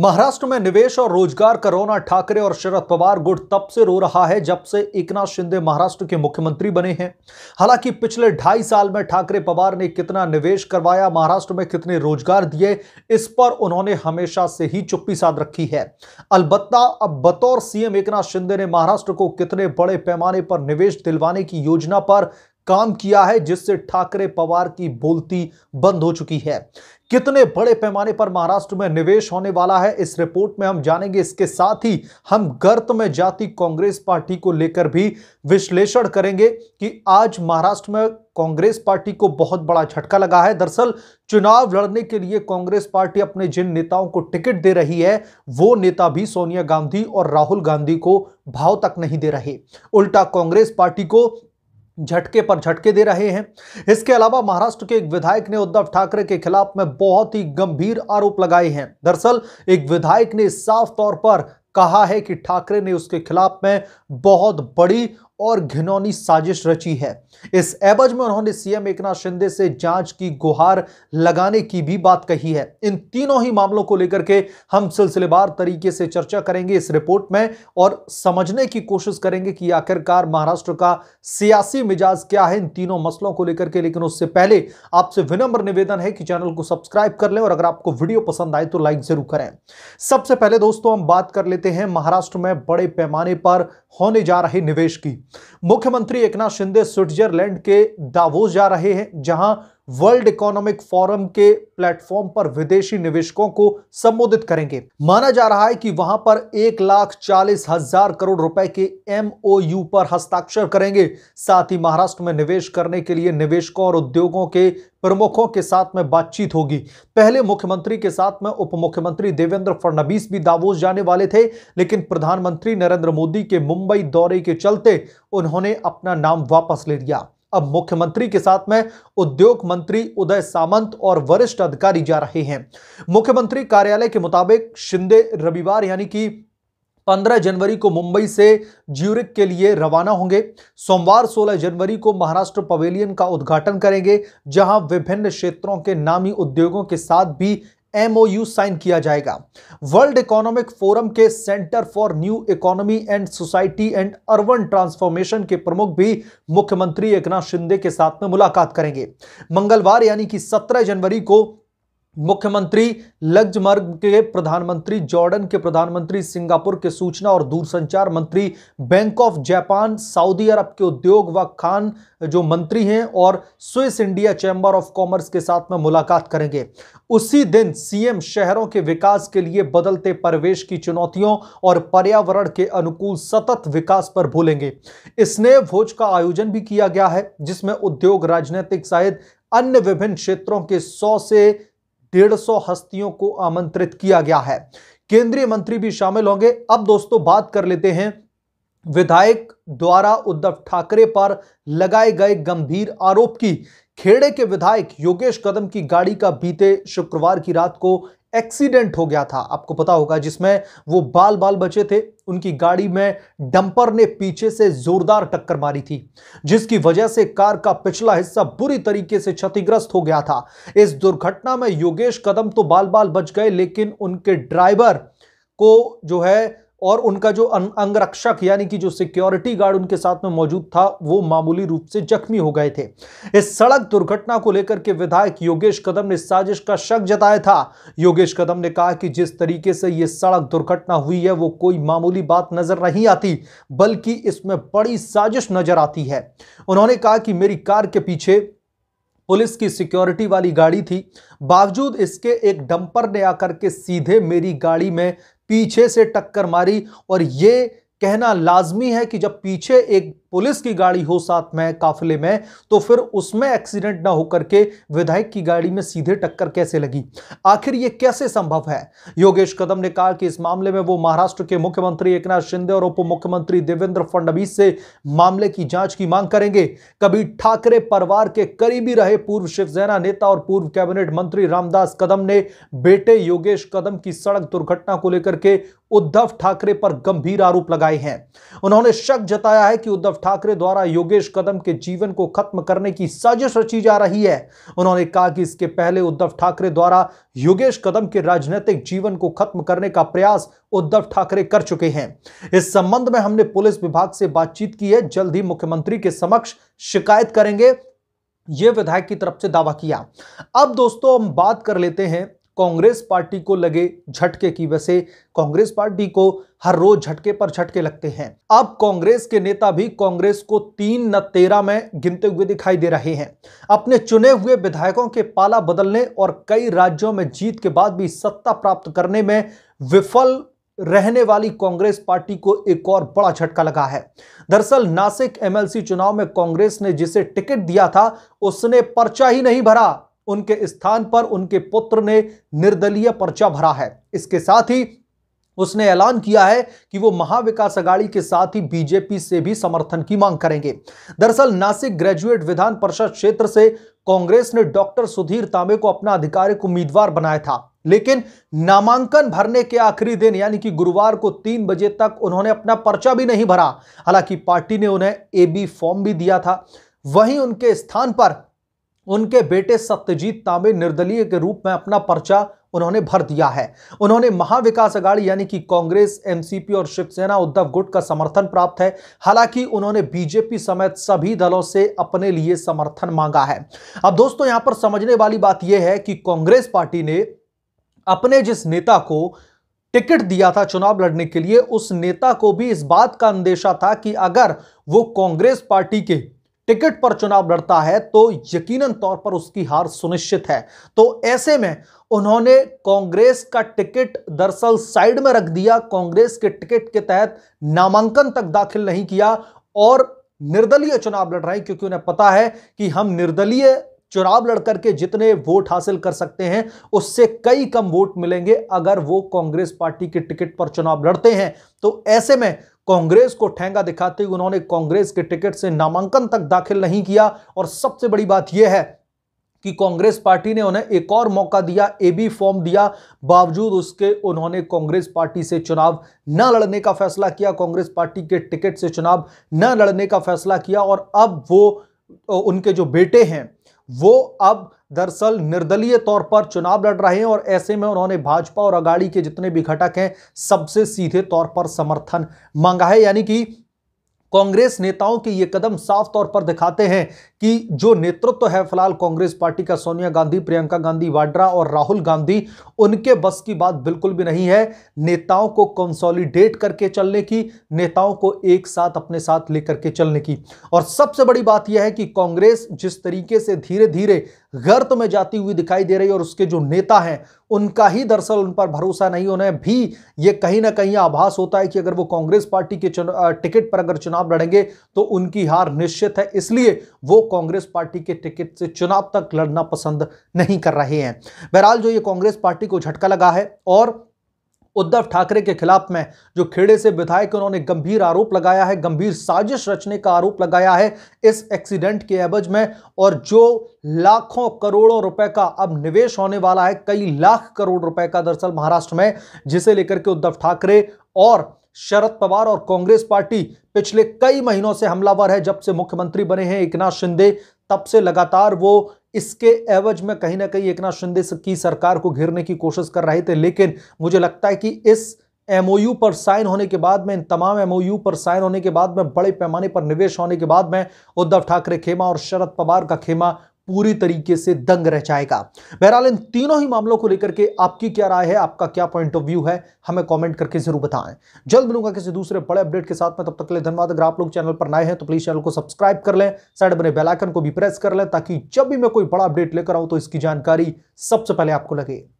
महाराष्ट्र में निवेश और रोजगार करोना ठाकरे और शरद पवार गुट तब से रो रहा है जब से एकनाथ शिंदे महाराष्ट्र के मुख्यमंत्री बने हैं हालांकि पिछले ढाई साल में ठाकरे पवार ने कितना निवेश करवाया महाराष्ट्र में कितने रोजगार दिए इस पर उन्होंने हमेशा से ही चुप्पी साध रखी है अलबत्ता अब बतौर सीएम एकनाथ शिंदे ने महाराष्ट्र को कितने बड़े पैमाने पर निवेश दिलवाने की योजना पर काम किया है जिससे ठाकरे पवार की बोलती बंद हो चुकी है कितने बड़े पैमाने पर महाराष्ट्र में निवेश होने वाला है इस रिपोर्ट में हम जानेंगे इसके साथ ही हम गर्त में जाती कांग्रेस पार्टी को लेकर भी विश्लेषण करेंगे कि आज महाराष्ट्र में कांग्रेस पार्टी को बहुत बड़ा झटका लगा है दरअसल चुनाव लड़ने के लिए कांग्रेस पार्टी अपने जिन नेताओं को टिकट दे रही है वो नेता भी सोनिया गांधी और राहुल गांधी को भाव तक नहीं दे रहे उल्टा कांग्रेस पार्टी को झटके पर झटके दे रहे हैं इसके अलावा महाराष्ट्र के एक विधायक ने उद्धव ठाकरे के खिलाफ में बहुत ही गंभीर आरोप लगाए हैं दरअसल एक विधायक ने साफ तौर पर कहा है कि ठाकरे ने उसके खिलाफ में बहुत बड़ी और घिनौनी साजिश रची है इस एबज में उन्होंने सीएम एकनाथ शिंदे से जांच की गुहार लगाने की भी बात कही है इन तीनों ही मामलों को लेकर के हम सिलसिलेवार तरीके से चर्चा करेंगे इस रिपोर्ट में और समझने की कोशिश करेंगे कि आखिरकार महाराष्ट्र का सियासी मिजाज क्या है इन तीनों मसलों को लेकर के लेकिन उससे पहले आपसे विनम्र निवेदन है कि चैनल को सब्सक्राइब कर लें और अगर आपको वीडियो पसंद आए तो लाइक जरूर करें सबसे पहले दोस्तों हम बात कर लेते हैं महाराष्ट्र में बड़े पैमाने पर होने जा रहे निवेश की मुख्यमंत्री एकनाथ शिंदे स्विट्जरलैंड के दावोस जा रहे हैं जहां वर्ल्ड इकोनॉमिक फोरम के प्लेटफॉर्म पर विदेशी निवेशकों को संबोधित करेंगे माना जा रहा है कि वहां पर एक लाख चालीस हजार करोड़ रुपए के एमओयू पर हस्ताक्षर करेंगे साथ ही महाराष्ट्र में निवेश करने के लिए निवेशकों और उद्योगों के प्रमुखों के साथ में बातचीत होगी पहले मुख्यमंत्री के साथ में उप मुख्यमंत्री देवेंद्र फडणवीस भी दावोस जाने वाले थे लेकिन प्रधानमंत्री नरेंद्र मोदी के मुंबई दौरे के चलते उन्होंने अपना नाम वापस ले लिया अब मुख्यमंत्री के साथ में उद्योग मंत्री उदय सामंत और वरिष्ठ अधिकारी जा रहे हैं मुख्यमंत्री कार्यालय के मुताबिक शिंदे रविवार यानी कि 15 जनवरी को मुंबई से ज्यूरिक के लिए रवाना होंगे सोमवार 16 जनवरी को महाराष्ट्र पवेलियन का उद्घाटन करेंगे जहां विभिन्न क्षेत्रों के नामी उद्योगों के साथ भी एमओयू साइन किया जाएगा वर्ल्ड इकोनॉमिक फोरम के Centre for New Economy and Society and Urban Transformation के प्रमुख भी मुख्यमंत्री एकनाथ शिंदे के साथ में मुलाकात करेंगे मंगलवार यानी कि 17 जनवरी को मुख्यमंत्री लग्जमर्ग के प्रधानमंत्री जॉर्डन के प्रधानमंत्री सिंगापुर के सूचना और दूरसंचार मंत्री Bank of Japan Saudi Arabia के उद्योग व खान जो मंत्री हैं और Swiss India Chamber of Commerce के साथ में मुलाकात करेंगे उसी दिन सीएम शहरों के विकास के लिए बदलते परिवेश की चुनौतियों और पर्यावरण के अनुकूल सतत विकास पर भूलेंगे स्नेह भोज का आयोजन भी किया गया है जिसमें उद्योग राजनीतिक सहित अन्य विभिन्न क्षेत्रों के सौ से डेढ़ सौ हस्तियों को आमंत्रित किया गया है केंद्रीय मंत्री भी शामिल होंगे अब दोस्तों बात कर लेते हैं विधायक द्वारा उद्धव ठाकरे पर लगाए गए गंभीर आरोप की खेड़े के विधायक योगेश कदम की गाड़ी का बीते शुक्रवार की रात को एक्सीडेंट हो गया था आपको पता होगा जिसमें वो बाल बाल बचे थे उनकी गाड़ी में डंपर ने पीछे से जोरदार टक्कर मारी थी जिसकी वजह से कार का पिछला हिस्सा बुरी तरीके से क्षतिग्रस्त हो गया था इस दुर्घटना में योगेश कदम तो बाल बाल बच गए लेकिन उनके ड्राइवर को जो है और उनका जो अं-, अंगरक्षक यानी कि जो सिक्योरिटी गार्ड उनके साथ में मौजूद था वो मामूली रूप से जख्मी हो गए थे इस सड़क दुर्घटना को लेकर के विधायक योगेश कदम ने साजिश का शक जताया था योगेश कदम ने कहा कि जिस तरीके से ये सड़क दुर्घटना हुई है वो कोई मामूली बात नजर नहीं आती बल्कि इसमें बड़ी साजिश नजर आती है उन्होंने कहा कि मेरी कार के पीछे पुलिस की सिक्योरिटी वाली गाड़ी थी बावजूद इसके एक डंपर ने आकर के सीधे मेरी गाड़ी में पीछे से टक्कर मारी और ये कहना लाजमी है कि जब पीछे एक पुलिस की गाड़ी हो साथ में काफिले में तो फिर उसमें एक्सीडेंट ना होकर के विधायक की गाड़ी में सीधे टक्कर कैसे लगी आखिर यह कैसे संभव है योगेश कदम ने कहा कि इस मामले में वो महाराष्ट्र के मुख्यमंत्री एकनाथ शिंदे और उप मुख्यमंत्री देवेंद्र फडणवीस से मामले की जांच की मांग करेंगे कभी ठाकरे परिवार के करीबी रहे पूर्व शिवसेना नेता और पूर्व कैबिनेट मंत्री रामदास कदम ने बेटे योगेश कदम की सड़क दुर्घटना को लेकर के उद्धव ठाकरे पर गंभीर आरोप लगाए हैं उन्होंने शक जताया है कि उद्धव ठाकरे द्वारा योगेश कदम के जीवन को खत्म करने की साजिश रची जा रही है उन्होंने कहा कि इसके पहले उद्धव ठाकरे द्वारा योगेश कदम के राजनीतिक जीवन को खत्म करने का प्रयास उद्धव ठाकरे कर चुके हैं इस संबंध में हमने पुलिस विभाग से बातचीत की है जल्द ही मुख्यमंत्री के समक्ष शिकायत करेंगे यह विधायक की तरफ से दावा किया अब दोस्तों हम बात कर लेते हैं कांग्रेस पार्टी को लगे झटके की वैसे कांग्रेस पार्टी को हर रोज झटके पर झटके लगते हैं अब कांग्रेस के नेता भी कांग्रेस को तीन न तेरह में गिनते हुए दिखाई दे रहे हैं अपने चुने हुए विधायकों के पाला बदलने और कई राज्यों में जीत के बाद भी सत्ता प्राप्त करने में विफल रहने वाली कांग्रेस पार्टी को एक और बड़ा झटका लगा है दरअसल नासिक एमएलसी चुनाव में कांग्रेस ने जिसे टिकट दिया था उसने पर्चा ही नहीं भरा उनके स्थान पर उनके पुत्र ने निर्दलीय पर्चा भरा है इसके साथ ही उसने ऐलान किया है कि वो महाविकास अघाड़ी के साथ ही बीजेपी से भी समर्थन की मांग करेंगे दरअसल नासिक ग्रेजुएट विधान परिषद क्षेत्र से कांग्रेस ने डॉक्टर सुधीर तांबे को अपना आधिकारिक उम्मीदवार बनाया था लेकिन नामांकन भरने के आखिरी दिन यानी कि गुरुवार को तीन बजे तक उन्होंने अपना पर्चा भी नहीं भरा हालांकि पार्टी ने उन्हें बी फॉर्म भी दिया था वहीं उनके स्थान पर उनके बेटे सत्यजीत तांबे निर्दलीय के रूप में अपना पर्चा उन्होंने भर दिया है उन्होंने महाविकास अघाड़ी यानी कि कांग्रेस एनसीपी और शिवसेना उद्धव गुट का समर्थन प्राप्त है हालांकि उन्होंने बीजेपी समेत सभी दलों से अपने लिए समर्थन मांगा है अब दोस्तों यहां पर समझने वाली बात यह है कि कांग्रेस पार्टी ने अपने जिस नेता को टिकट दिया था चुनाव लड़ने के लिए उस नेता को भी इस बात का अंदेशा था कि अगर वो कांग्रेस पार्टी के टिकट पर चुनाव लड़ता है तो यकीनन तौर पर उसकी हार सुनिश्चित है तो ऐसे में उन्होंने कांग्रेस का टिकट दरअसल साइड में रख दिया कांग्रेस के टिकट के तहत नामांकन तक दाखिल नहीं किया और निर्दलीय चुनाव लड़ रहे हैं क्योंकि उन्हें पता है कि हम निर्दलीय चुनाव लड़कर के जितने वोट हासिल कर सकते हैं उससे कई कम वोट मिलेंगे अगर वो कांग्रेस पार्टी के टिकट पर चुनाव लड़ते हैं तो ऐसे में कांग्रेस को ठेंगा दिखाते हुए उन्होंने कांग्रेस के टिकट से नामांकन तक दाखिल नहीं किया और सबसे बड़ी बात यह है कि कांग्रेस पार्टी ने उन्हें एक और मौका दिया एबी फॉर्म दिया बावजूद उसके उन्होंने कांग्रेस पार्टी से चुनाव न लड़ने का फैसला किया कांग्रेस पार्टी के टिकट से चुनाव न लड़ने का फैसला किया और अब वो उनके जो बेटे हैं वो अब दरअसल निर्दलीय तौर पर चुनाव लड़ रहे हैं और ऐसे में उन्होंने भाजपा और अगाड़ी के जितने भी घटक हैं सबसे सीधे तौर पर समर्थन मांगा है यानी कि कांग्रेस नेताओं के ये कदम साफ तौर पर दिखाते हैं कि जो नेतृत्व तो है फिलहाल कांग्रेस पार्टी का सोनिया गांधी प्रियंका गांधी वाड्रा और राहुल गांधी उनके बस की बात बिल्कुल भी नहीं है नेताओं को कंसोलिडेट करके चलने की नेताओं को एक साथ अपने साथ लेकर के चलने की और सबसे बड़ी बात यह है कि कांग्रेस जिस तरीके से धीरे धीरे गर्त में जाती हुई दिखाई दे रही है और उसके जो नेता हैं उनका ही दरअसल उन पर भरोसा नहीं होना भी ये कहीं ना कहीं आभास होता है कि अगर वो कांग्रेस पार्टी के टिकट पर अगर चुनाव लड़ेंगे तो उनकी हार निश्चित है इसलिए वो कांग्रेस पार्टी के टिकट से चुनाव तक लड़ना पसंद नहीं कर रहे हैं बहरहाल जो ये कांग्रेस पार्टी को झटका लगा है और उद्धव ठाकरे के खिलाफ में जो खेड़े से विधायक उन्होंने गंभीर आरोप लगाया है गंभीर साजिश रचने का आरोप लगाया है इस एक्सीडेंट के एवज में और जो लाखों करोड़ों रुपए का अब निवेश होने वाला है कई लाख करोड़ रुपए का दरअसल महाराष्ट्र में जिसे लेकर के उद्धव ठाकरे और शरद पवार और कांग्रेस पार्टी पिछले कई महीनों से हमलावर है जब से मुख्यमंत्री बने हैं एक शिंदे तब से लगातार वो इसके एवज में कहीं ना कहीं एक नाथ शिंदे की सरकार को घेरने की कोशिश कर रहे थे लेकिन मुझे लगता है कि इस एमओयू पर साइन होने के बाद में इन तमाम एमओयू पर साइन होने के बाद में बड़े पैमाने पर निवेश होने के बाद में उद्धव ठाकरे खेमा और शरद पवार का खेमा पूरी तरीके से दंग रह जाएगा बहरहाल इन तीनों ही मामलों को लेकर के आपकी क्या राय है आपका क्या पॉइंट ऑफ व्यू है हमें कमेंट करके जरूर बताएं जल्द मिलूंगा किसी दूसरे बड़े अपडेट के साथ में तब तक के लिए धन्यवाद अगर आप लोग चैनल पर नए हैं तो प्लीज चैनल को सब्सक्राइब कर लें साइड बने बेलाइकन को भी प्रेस कर लें ताकि जब भी मैं कोई बड़ा अपडेट लेकर आऊं तो इसकी जानकारी सबसे पहले आपको लगे